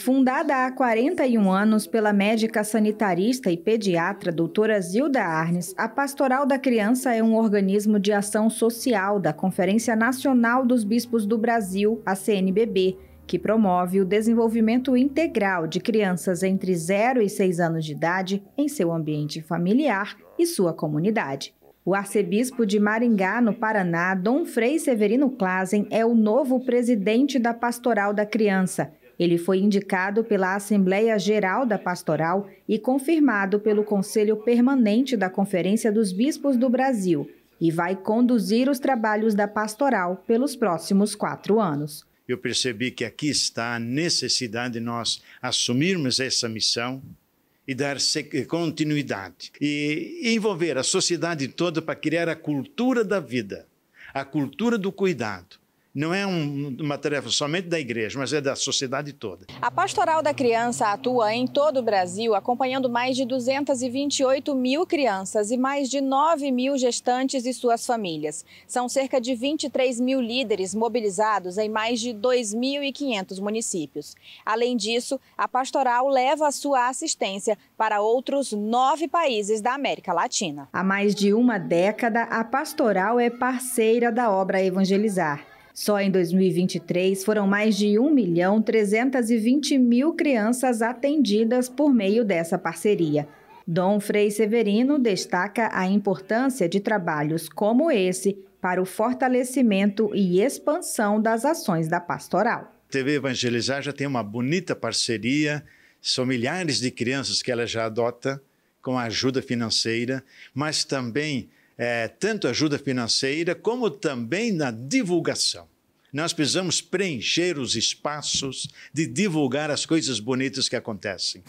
Fundada há 41 anos pela médica sanitarista e pediatra doutora Zilda Arnes, a Pastoral da Criança é um organismo de ação social da Conferência Nacional dos Bispos do Brasil, a CNBB, que promove o desenvolvimento integral de crianças entre 0 e 6 anos de idade em seu ambiente familiar e sua comunidade. O arcebispo de Maringá, no Paraná, Dom Frei Severino Clasen, é o novo presidente da Pastoral da Criança ele foi indicado pela Assembleia Geral da Pastoral e confirmado pelo Conselho Permanente da Conferência dos Bispos do Brasil e vai conduzir os trabalhos da pastoral pelos próximos quatro anos. Eu percebi que aqui está a necessidade de nós assumirmos essa missão e dar continuidade e envolver a sociedade toda para criar a cultura da vida, a cultura do cuidado não é um, uma tarefa somente da igreja, mas é da sociedade toda. A Pastoral da Criança atua em todo o Brasil, acompanhando mais de 228 mil crianças e mais de 9 mil gestantes e suas famílias. São cerca de 23 mil líderes mobilizados em mais de 2.500 municípios. Além disso, a Pastoral leva a sua assistência para outros nove países da América Latina. Há mais de uma década, a Pastoral é parceira da obra Evangelizar. Só em 2023 foram mais de 1 milhão 320 mil crianças atendidas por meio dessa parceria. Dom Frei Severino destaca a importância de trabalhos como esse para o fortalecimento e expansão das ações da pastoral. A TV Evangelizar já tem uma bonita parceria, são milhares de crianças que ela já adota com a ajuda financeira, mas também é, tanto ajuda financeira como também na divulgação. Nós precisamos preencher os espaços de divulgar as coisas bonitas que acontecem.